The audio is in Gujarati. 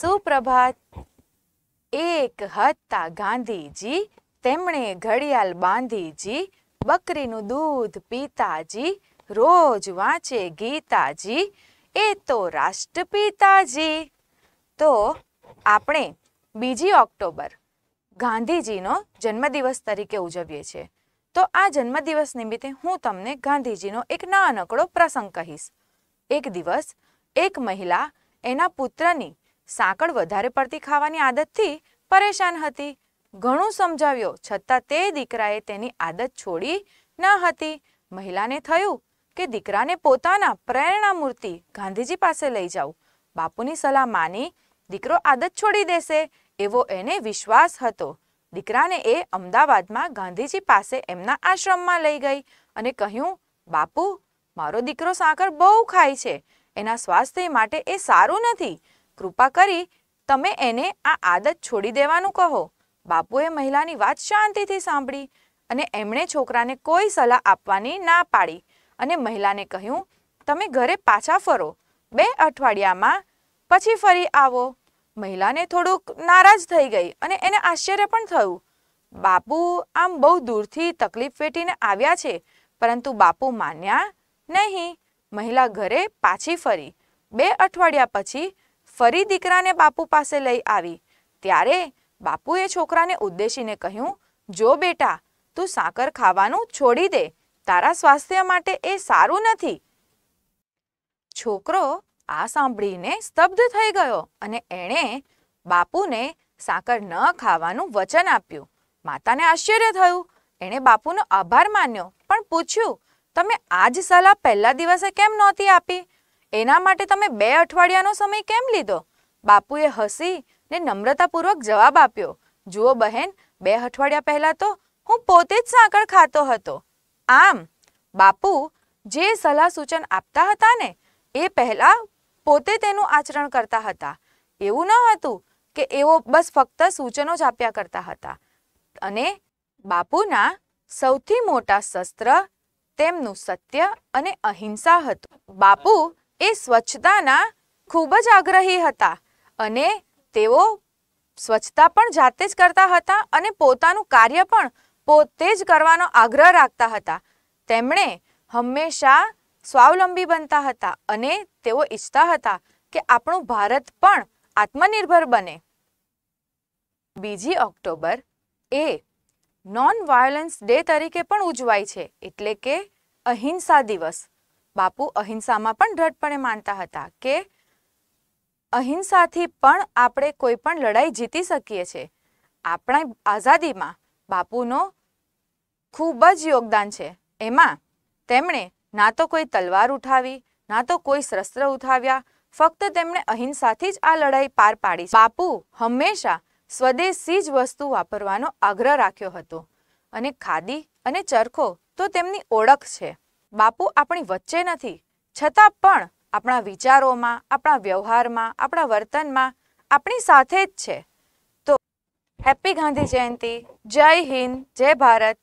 સુપ્રભાત એક હતા ગાંધીજી તેમણે ઘડિયાળ બાંધીજી બકરીનું દૂધ પીતાજી રોજ વાંચે ગીતાજી એ તો રાષ્ટ્રપિતાજી તો આપણે બીજી ઓક્ટોબર ગાંધીજીનો જન્મદિવસ તરીકે ઉજવીએ છીએ તો આ જન્મદિવસ નિમિત્તે હું તમને ગાંધીજીનો એક નાનકડો પ્રસંગ કહીશ એક દિવસ એક મહિલા એના પુત્રની સાંકળ વધારે પડતી ખાવાની આદતથી પરેશાન હતી ઘણું સમજાવ્યો છતાં તે દીકરાએ તેની આદત છોડી ન હતી મહિલાને થયું કે દીકરાને પોતાના પ્રેરણા મૂર્તિ ગાંધીજી પાસે લઈ જાઉં બાપુની સલાહ માની દીકરો આદત છોડી દેશે એવો એને વિશ્વાસ હતો દીકરાને એ અમદાવાદમાં ગાંધીજી પાસે એમના આશ્રમમાં લઈ ગઈ અને કહ્યું બાપુ મારો દીકરો સાંકળ બહુ ખાય છે એના સ્વાસ્થ્ય માટે એ સારું નથી કૃપા કરી તમે એને આ આદત છોડી દેવાનું કહો બાપુએ મહિલાની વાત શાંતિથી સાંભળી અને એમણે છોકરાને કોઈ સલાહ આપવાની ના પાડી અને મહિલાને કહ્યું તમે ઘરે પાછા ફરો બે અઠવાડિયામાં પછી ફરી આવો મહિલાને થોડુંક નારાજ થઈ ગઈ અને એને આશ્ચર્ય પણ થયું બાપુ આમ બહુ દૂરથી તકલીફ વેટીને આવ્યા છે પરંતુ બાપુ માન્યા નહીં મહિલા ઘરે પાછી ફરી બે અઠવાડિયા પછી ફરી દીકરાને બાપુ પાસે લઈ આવી ત્યારે બાપુએ છોકરાને ઉદ્દેશીને કહ્યું જો બેટા તું સાકર ખાવાનું છોડી દે તારા સ્વાસ્થ્ય માટે એ સારું નથી છોકરો આ સાંભળીને સ્તબ્ધ થઈ ગયો અને એણે બાપુને સાકર ન ખાવાનું વચન આપ્યું માતાને આશ્ચર્ય થયું એણે બાપુનો આભાર માન્યો પણ પૂછ્યું તમે આ જ સલાહ પહેલા દિવસે કેમ નહોતી આપી એના માટે તમે બે અઠવાડિયાનો સમય કેમ લીધો બાપુએ હસી ને નમ્રતાપૂર્વક જવાબ આપ્યો જુઓ બહેન બે અઠવાડિયા પહેલાં તો હું પોતે જ સાંકળ ખાતો હતો આમ બાપુ જે સલાહ સૂચન આપતા હતા ને એ પહેલાં પોતે તેનું આચરણ કરતા હતા એવું ન હતું કે એઓ બસ ફક્ત સૂચનો જ આપ્યા કરતા હતા અને બાપુના સૌથી મોટા શસ્ત્ર તેમનું સત્ય અને અહિંસા હતું બાપુ એ સ્વચ્છતાના ખૂબ જ આગ્રહી હતા અને તેઓ સ્વચ્છતા પણ જાતે જ કરતા હતા અને પોતાનું કાર્ય પણ પોતે જ કરવાનો આગ્રહ રાખતા હતા તેમણે હંમેશા સ્વાવલંબી બનતા હતા અને તેઓ ઈચ્છતા હતા કે આપણું ભારત પણ આત્મનિર્ભર બને બીજી ઓક્ટોબર એ નોન વાયોલન્સ ડે તરીકે પણ ઉજવાય છે એટલે કે અહિંસા દિવસ બાપુ અહિંસામાં પણ દ્રઢપણે માનતા હતા કે અહિંસાથી પણ આપણે કોઈ પણ લડાઈ જીતી શકીએ છીએ આપણા આઝાદીમાં બાપુનો ખૂબ જ યોગદાન છે એમાં તેમણે ના તો કોઈ તલવાર ઉઠાવી ના તો કોઈ શસ્ત્ર ઉઠાવ્યા ફક્ત તેમણે અહિંસાથી જ આ લડાઈ પાર પાડી બાપુ હંમેશા સ્વદેશી જ વસ્તુ વાપરવાનો આગ્રહ રાખ્યો હતો અને ખાદી અને ચરખો તો તેમની ઓળખ છે બાપુ આપણી વચ્ચે નથી છતાં પણ આપણા વિચારોમાં આપણા વ્યવહારમાં આપણા વર્તનમાં આપણી સાથે જ છે તો હેપી ગાંધી જયંતિ જય હિન્દ જય ભારત